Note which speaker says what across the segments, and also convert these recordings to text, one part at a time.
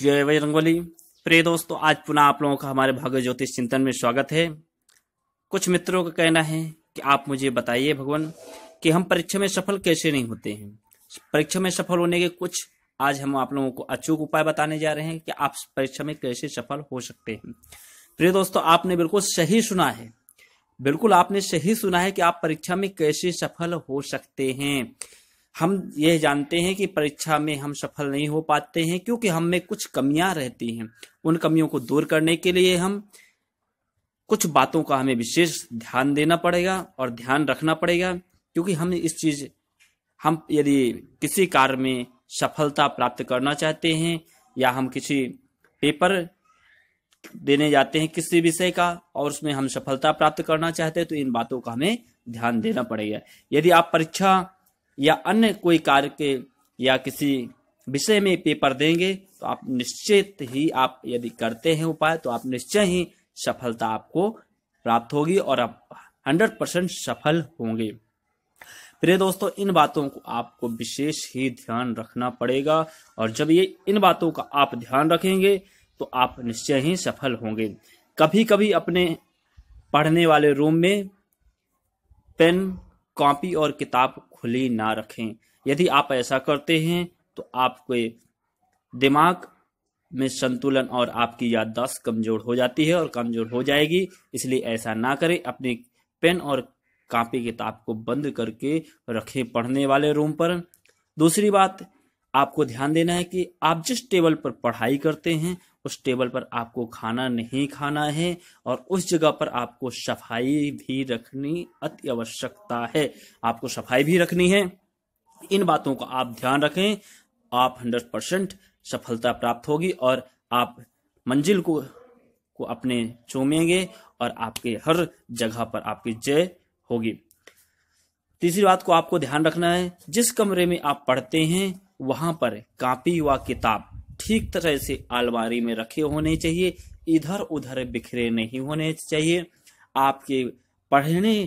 Speaker 1: जय वय रंगोली प्रिय दोस्तों आज पुनः आप लोगों का हमारे भाग्य ज्योतिष चिंतन में स्वागत है कुछ मित्रों का कहना है कि आप मुझे बताइए भगवान कि हम परीक्षा में सफल कैसे नहीं होते हैं परीक्षा में सफल होने के कुछ आज हम आप लोगों को अचूक उपाय बताने जा रहे हैं कि आप परीक्षा में कैसे सफल हो सकते हैं प्रिय दोस्तों आपने बिल्कुल सही सुना है बिल्कुल आपने सही सुना है कि आप परीक्षा में कैसे सफल हो सकते हैं हम यह जानते हैं कि परीक्षा में हम सफल नहीं हो पाते हैं क्योंकि हम में कुछ कमियां रहती हैं उन कमियों को दूर करने के लिए हम कुछ बातों का हमें विशेष ध्यान देना पड़ेगा और ध्यान रखना पड़ेगा क्योंकि हम इस चीज हम यदि किसी कार्य में सफलता प्राप्त करना चाहते हैं या हम किसी पेपर देने जाते हैं किसी विषय का और उसमें हम सफलता प्राप्त करना चाहते हैं तो इन बातों का हमें ध्यान देना पड़ेगा यदि आप परीक्षा या अन्य कोई कार्य के या किसी विषय में पेपर देंगे तो आप निश्चित ही आप यदि करते हैं उपाय तो आप निश्चय ही सफलता आपको प्राप्त होगी और आप हंड्रेड परसेंट सफल होंगे प्रिय दोस्तों इन बातों को आपको विशेष ही ध्यान रखना पड़ेगा और जब ये इन बातों का आप ध्यान रखेंगे तो आप निश्चय ही सफल होंगे कभी कभी अपने पढ़ने वाले रूम में पेन कॉपी और किताब खुली ना रखें यदि आप ऐसा करते हैं तो आपके दिमाग में संतुलन और आपकी याददाश्त कमजोर हो जाती है और कमजोर हो जाएगी इसलिए ऐसा ना करें अपने पेन और कापी किताब को बंद करके रखें पढ़ने वाले रूम पर दूसरी बात आपको ध्यान देना है कि आप जिस टेबल पर पढ़ाई करते हैं उस टेबल पर आपको खाना नहीं खाना है और उस जगह पर आपको सफाई भी रखनी अति आवश्यकता है आपको सफाई भी रखनी है इन बातों का आप ध्यान रखें आप हंड्रेड परसेंट सफलता प्राप्त होगी और आप मंजिल को को अपने चूमेंगे और आपके हर जगह पर आपकी जय होगी तीसरी बात को आपको ध्यान रखना है जिस कमरे में आप पढ़ते हैं वहां पर कापी व किताब ठीक तरह से आलमारी में रखे होने चाहिए इधर उधर बिखरे नहीं होने चाहिए आपके पढ़ने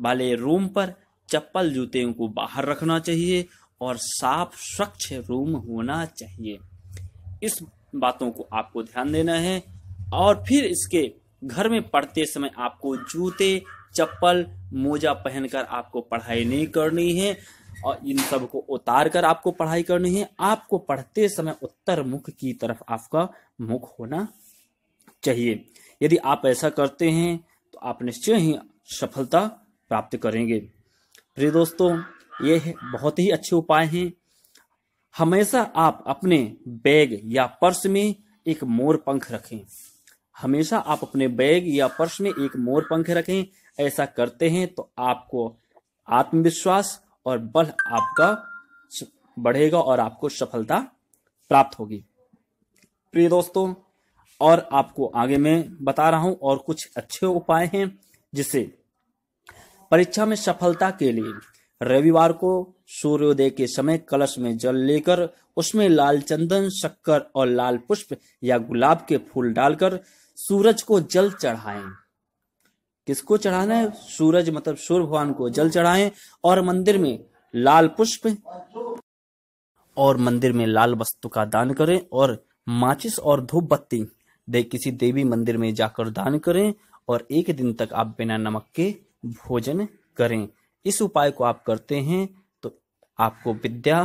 Speaker 1: वाले रूम पर चप्पल जूते को बाहर रखना चाहिए और साफ स्वच्छ रूम होना चाहिए इस बातों को आपको ध्यान देना है और फिर इसके घर में पढ़ते समय आपको जूते चप्पल मोजा पहनकर आपको पढ़ाई नहीं करनी है और इन सब को उतार कर आपको पढ़ाई करनी है आपको पढ़ते समय उत्तर मुख की तरफ आपका मुख होना चाहिए यदि आप ऐसा करते हैं तो आप निश्चय ही सफलता प्राप्त करेंगे प्रिय दोस्तों ये बहुत ही अच्छे उपाय हैं हमेशा आप अपने बैग या पर्स में एक मोर पंख रखें हमेशा आप अपने बैग या पर्स में एक मोर पंख रखें ऐसा करते हैं तो आपको आत्मविश्वास और बल आपका बढ़ेगा और आपको सफलता प्राप्त होगी प्रिय दोस्तों और आपको आगे मैं बता रहा हूं और कुछ अच्छे उपाय हैं जिससे परीक्षा में सफलता के लिए रविवार को सूर्योदय के समय कलश में जल लेकर उसमें लाल चंदन शक्कर और लाल पुष्प या गुलाब के फूल डालकर सूरज को जल चढ़ाएं किसको चढ़ाना है सूरज मतलब सूर्य भगवान को जल चढ़ाएं और मंदिर में लाल पुष्प और मंदिर में लाल वस्तु का दान करें और माचिस और धूप बत्ती दे किसी देवी मंदिर में जाकर दान करें और एक दिन तक आप बिना नमक के भोजन करें इस उपाय को आप करते हैं तो आपको विद्या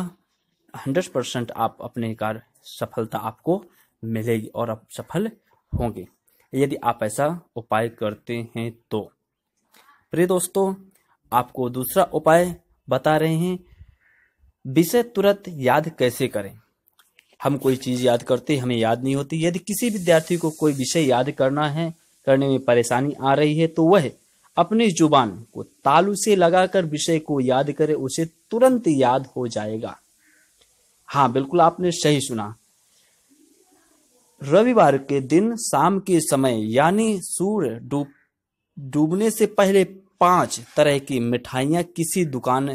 Speaker 1: हंड्रेड परसेंट आप अपने कार्य सफलता आपको मिलेगी और आप सफल होंगे यदि आप ऐसा उपाय करते हैं तो प्रिय दोस्तों आपको दूसरा उपाय बता रहे हैं विषय तुरंत याद कैसे करें हम कोई चीज़ याद करते हमें याद नहीं होती यदि किसी विद्यार्थी को कोई विषय याद करना है करने में परेशानी आ रही है तो वह अपनी जुबान को तालू से लगाकर विषय को याद करे उसे तुरंत याद हो जाएगा हाँ बिल्कुल आपने सही सुना रविवार के दिन शाम के समय यानी सूर्य डूब डूबने से पहले पांच तरह की मिठाइया किसी दुकान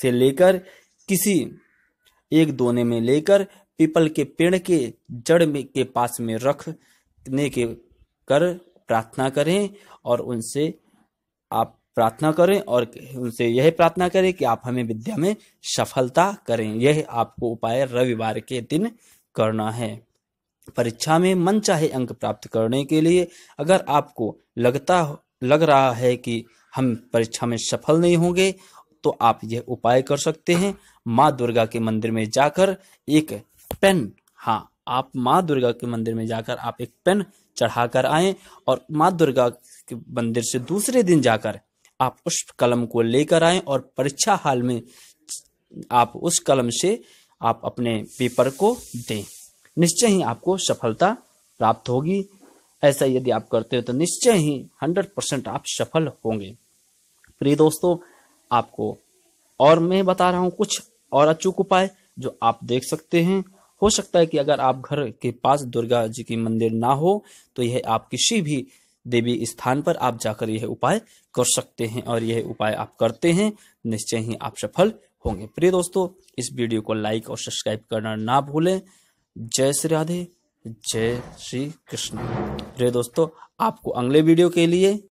Speaker 1: से लेकर किसी एक दोने में लेकर पीपल के पेड़ के जड़ में के पास में रखने के कर प्रार्थना करें और उनसे आप प्रार्थना करें और उनसे यह प्रार्थना करें कि आप हमें विद्या में सफलता करें यह आपको उपाय रविवार के दिन करना है परीक्षा में मन चाहे अंक प्राप्त करने के लिए अगर आपको लगता लग रहा है कि हम परीक्षा में सफल नहीं होंगे तो आप यह उपाय कर सकते हैं माँ दुर्गा के मंदिर में जाकर एक पेन हाँ आप माँ दुर्गा के मंदिर में जाकर आप एक पेन चढ़ा कर आए और माँ दुर्गा के मंदिर से दूसरे दिन जाकर आप उस कलम को लेकर आए और परीक्षा हाल में आप उस कलम से आप अपने पेपर को दें निश्चय ही आपको सफलता प्राप्त होगी ऐसा यदि आप करते हो तो निश्चय ही हंड्रेड परसेंट आप सफल होंगे प्रिय दोस्तों आपको और मैं बता रहा हूं कुछ और अचूक उपाय जो आप देख सकते हैं हो सकता है कि अगर आप घर के पास दुर्गा जी की मंदिर ना हो तो यह आप किसी भी देवी स्थान पर आप जाकर यह उपाय कर सकते हैं और यह उपाय आप करते हैं निश्चय ही आप सफल होंगे प्रिय दोस्तों इस वीडियो को लाइक और सब्सक्राइब करना ना भूलें जय श्री राधे जय श्री कृष्ण रे दोस्तों आपको अगले वीडियो के लिए